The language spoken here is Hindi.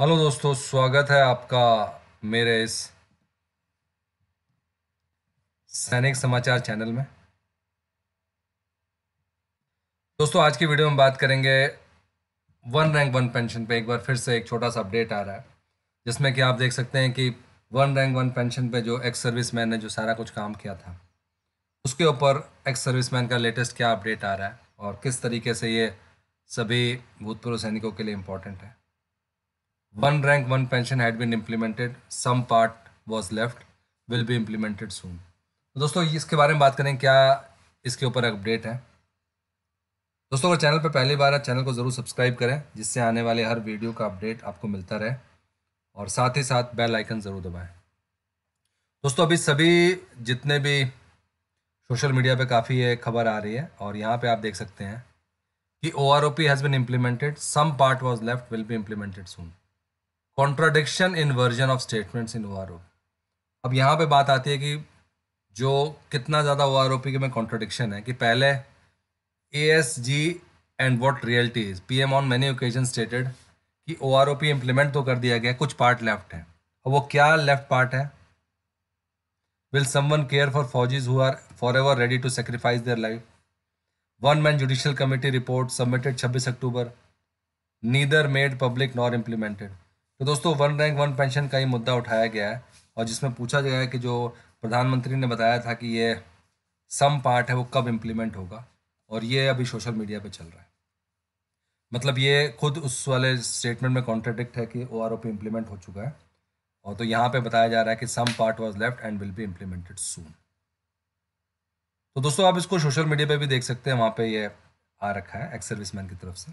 हेलो दोस्तों स्वागत है आपका मेरे इस सैनिक समाचार चैनल में दोस्तों आज की वीडियो में बात करेंगे वन रैंक वन पेंशन पे एक बार फिर से एक छोटा सा अपडेट आ रहा है जिसमें कि आप देख सकते हैं कि वन रैंक वन पेंशन पे जो एक्स सर्विस मैन ने जो सारा कुछ काम किया था उसके ऊपर एक्स सर्विस मैन का लेटेस्ट क्या अपडेट आ रहा है और किस तरीके से ये सभी भूतपूर्व सैनिकों के लिए इम्पोर्टेंट है One rank, one pension had been implemented. Some part was left. Will be implemented soon. तो दोस्तों इसके बारे में बात करें क्या इसके ऊपर अपडेट है दोस्तों अगर चैनल पर पहली बार है चैनल को ज़रूर सब्सक्राइब करें जिससे आने वाले हर वीडियो का अपडेट आपको मिलता रहे और साथ ही साथ बेल आइकन ज़रूर दबाएं दोस्तों अभी सभी जितने भी सोशल मीडिया पे काफ़ी ये खबर आ रही है और यहाँ पे आप देख सकते हैं कि O R O P has been implemented some part was left will be implemented soon contradiction version of statements in O अब यहाँ पे बात आती है कि जो कितना ज़्यादा ओ आर के में कॉन्ट्राडिक्शन है कि पहले A S G and what reality is P M on many occasion stated कि O R O P implement तो कर दिया गया कुछ पार्ट लेफ्ट है अब वो क्या लेफ्ट पार्ट है विल वन केयर फॉर फौजीज who are forever ready to sacrifice their life one man judicial committee report submitted छब्बीस October neither made public nor implemented तो दोस्तों वन रैंक वन पेंशन का ये मुद्दा उठाया गया है और जिसमें पूछा गया है कि जो प्रधानमंत्री ने बताया था कि ये सम पार्ट है वो कब इम्प्लीमेंट होगा और ये अभी सोशल मीडिया पे चल रहा है मतलब ये खुद उस वाले स्टेटमेंट में कॉन्ट्राडिक्ट है कि O R O P implement हो चुका है और तो यहाँ पे बताया जा रहा है कि some part was left and will be implemented soon तो दोस्तों आप इसको सोशल मीडिया पे भी देख सकते हैं वहाँ पे ये आ रखा है एक्स सर्विसमैन की तरफ से